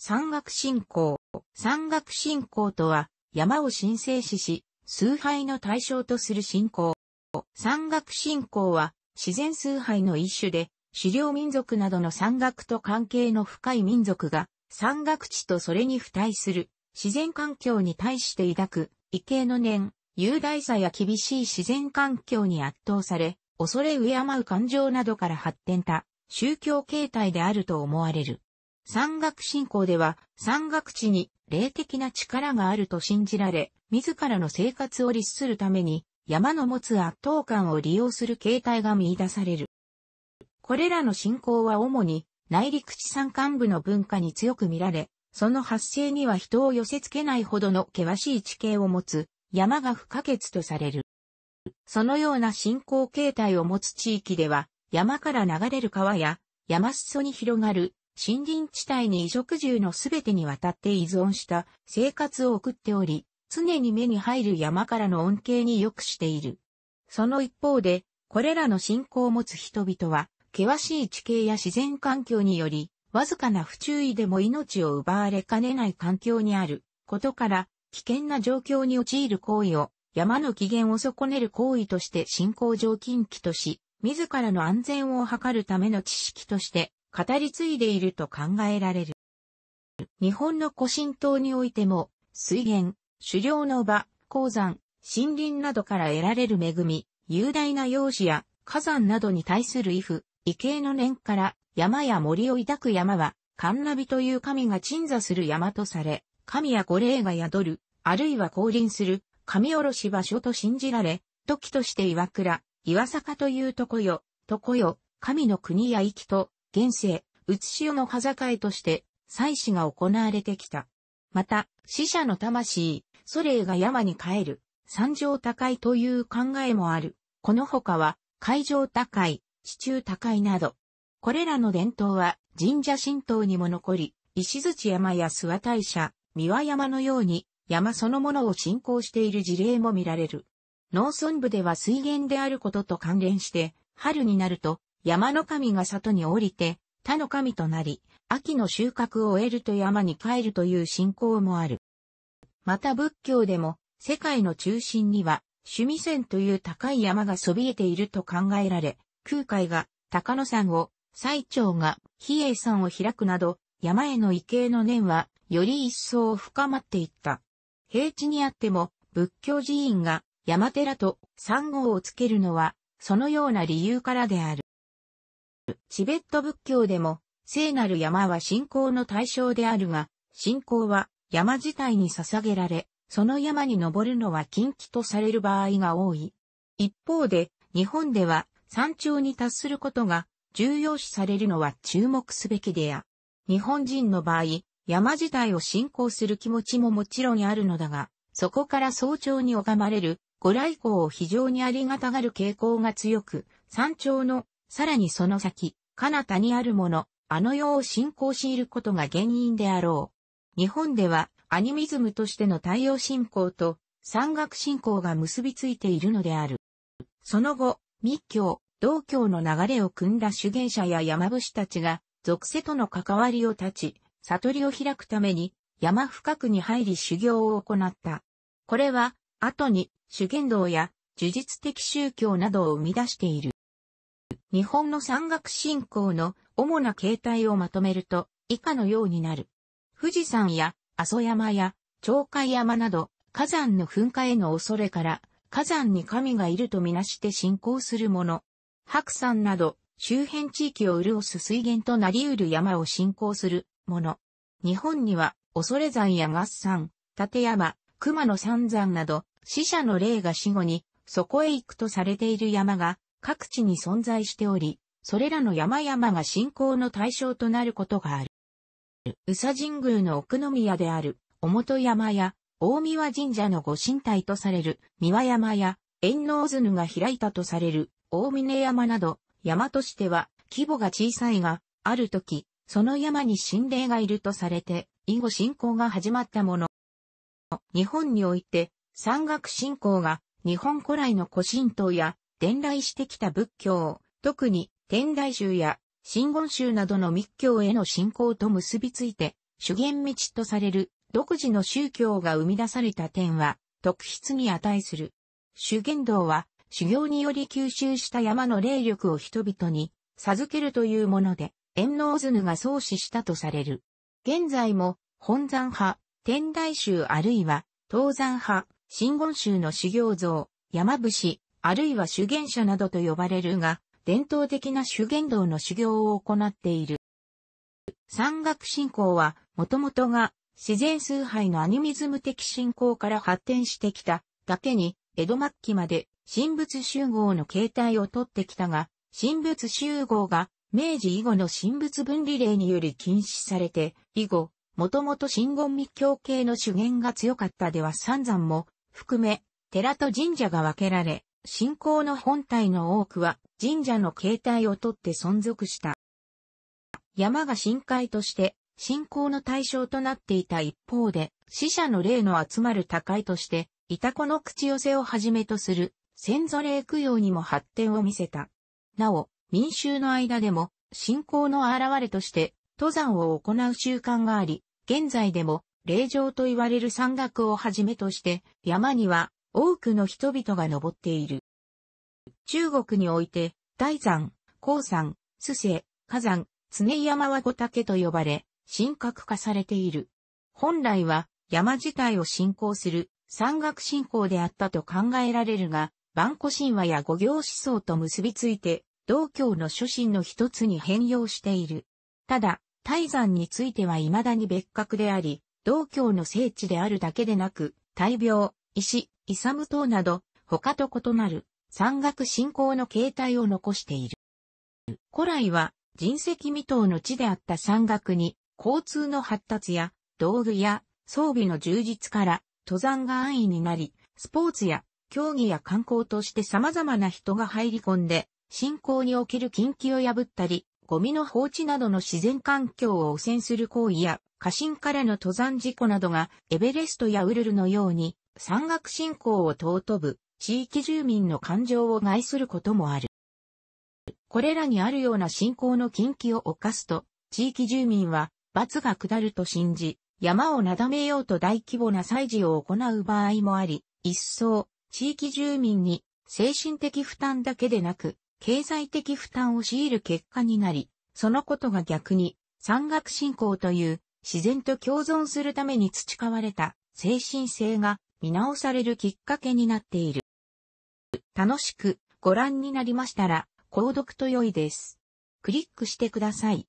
山岳信仰。山岳信仰とは、山を神聖視し、崇拝の対象とする信仰。山岳信仰は、自然崇拝の一種で、狩猟民族などの山岳と関係の深い民族が、山岳地とそれに付帯する、自然環境に対して抱く、畏敬の念、雄大さや厳しい自然環境に圧倒され、恐れ敬う感情などから発展た、宗教形態であると思われる。山岳信仰では山岳地に霊的な力があると信じられ、自らの生活を律するために山の持つ圧倒感を利用する形態が見出される。これらの信仰は主に内陸地産幹部の文化に強く見られ、その発生には人を寄せ付けないほどの険しい地形を持つ山が不可欠とされる。そのような信仰形態を持つ地域では山から流れる川や山裾に広がる森林地帯に移植住のすべてにわたって依存した生活を送っており、常に目に入る山からの恩恵に良くしている。その一方で、これらの信仰を持つ人々は、険しい地形や自然環境により、わずかな不注意でも命を奪われかねない環境にあることから、危険な状況に陥る行為を、山の機嫌を損ねる行為として信仰上禁忌とし、自らの安全を図るための知識として語り継いでいると考えられる。日本の古神島においても、水源、狩猟の場、鉱山、森林などから得られる恵み、雄大な容姿や火山などに対する威風、異形の念から山や森を抱く山は、カンナビという神が鎮座する山とされ、神や御霊が宿る、あるいは降臨する、神おろし場所と信じられ、時として岩倉、岩坂というとこよ、とこよ、神の国やきと、現世、うつ潮の端境として、祭祀が行われてきた。また、死者の魂、ソレイが山に帰る、山上高いという考えもある。この他は、海上高い、地中高いなど。これらの伝統は、神社神道にも残り、石槌山や諏訪大社、三輪山のように、山そのものを信仰している事例も見られる。農村部では水源であることと関連して、春になると山の神が里に降りて、他の神となり、秋の収穫を得ると山に帰るという信仰もある。また仏教でも、世界の中心には、趣味線という高い山がそびえていると考えられ、空海が高野山を、最長が比叡山を開くなど、山への畏敬の念は、より一層深まっていった。平地にあっても、仏教寺院が山寺と山号をつけるのは、そのような理由からである。チベット仏教でも、聖なる山は信仰の対象であるが、信仰は山自体に捧げられ、その山に登るのは禁忌とされる場合が多い。一方で、日本では山頂に達することが重要視されるのは注目すべきでや。日本人の場合、山自体を信仰する気持ちももちろんあるのだが、そこから早朝に拝まれる、ご来光を非常にありがたがる傾向が強く、山頂のさらにその先、彼方にあるもの、あの世を信仰しいることが原因であろう。日本では、アニミズムとしての太陽信仰と、山岳信仰が結びついているのである。その後、密教、道教の流れを組んだ修験者や山伏たちが、属世との関わりを断ち、悟りを開くために、山深くに入り修行を行った。これは、後に、修験道や、呪術的宗教などを生み出している。日本の山岳信仰の主な形態をまとめると以下のようになる。富士山や阿蘇山や鳥海山など火山の噴火への恐れから火山に神がいるとみなして信仰するもの。白山など周辺地域を潤す水源となり得る山を信仰するもの。日本には恐山や合山、立山、熊野三山など死者の霊が死後にそこへ行くとされている山が各地に存在しており、それらの山々が信仰の対象となることがある。宇佐神宮の奥宮である、おもと山や、大宮神社のご神体とされる、三輪山や、遠納図が開いたとされる、大峰山など、山としては、規模が小さいが、ある時、その山に神霊がいるとされて、以後信仰が始まったもの。日本において、山岳信仰が、日本古来の古神道や、伝来してきた仏教、特に天台宗や真言宗などの密教への信仰と結びついて、主言道とされる独自の宗教が生み出された点は、特筆に値する。修験道は、修行により吸収した山の霊力を人々に授けるというもので、円能図が創始したとされる。現在も、本山派、天台宗あるいは、東山派、真言宗の修行像、山伏、あるいは修験者などと呼ばれるが、伝統的な修験道の修行を行っている。山岳信仰は、もともとが自然崇拝のアニミズム的信仰から発展してきただけに、江戸末期まで神仏集合の形態をとってきたが、神仏集合が明治以後の神仏分離令により禁止されて、以後、もともと神言密教系の修験が強かったでは三山も含め、寺と神社が分けられ、信仰の本体の多くは神社の形態をとって存続した。山が深海として信仰の対象となっていた一方で、死者の霊の集まる高いとして、いたこの口寄せをはじめとする先祖霊供養にも発展を見せた。なお、民衆の間でも信仰の現れとして登山を行う習慣があり、現在でも霊場と言われる山岳をはじめとして山には多くの人々が登っている。中国において、大山、高山、須瀬、火山、常山は五岳と呼ばれ、神格化されている。本来は山自体を信仰する山岳信仰であったと考えられるが、万古神話や五行思想と結びついて、道教の諸神の一つに変容している。ただ、大山については未だに別格であり、道教の聖地であるだけでなく、大病、石、イサム等など、他と異なる山岳信仰の形態を残している。古来は人石未踏の地であった山岳に交通の発達や道具や装備の充実から登山が安易になり、スポーツや競技や観光として様々な人が入り込んで、信仰における禁忌を破ったり、ゴミの放置などの自然環境を汚染する行為や、過信からの登山事故などがエベレストやウルルのように山岳信仰を尊ぶ地域住民の感情を害することもある。これらにあるような信仰の禁忌を犯すと、地域住民は罰が下ると信じ、山をなだめようと大規模な祭事を行う場合もあり、一層、地域住民に精神的負担だけでなく、経済的負担を強いる結果になり、そのことが逆に、山岳信仰という自然と共存するために培われた精神性が見直されるきっかけになっている。楽しくご覧になりましたら、購読と良いです。クリックしてください。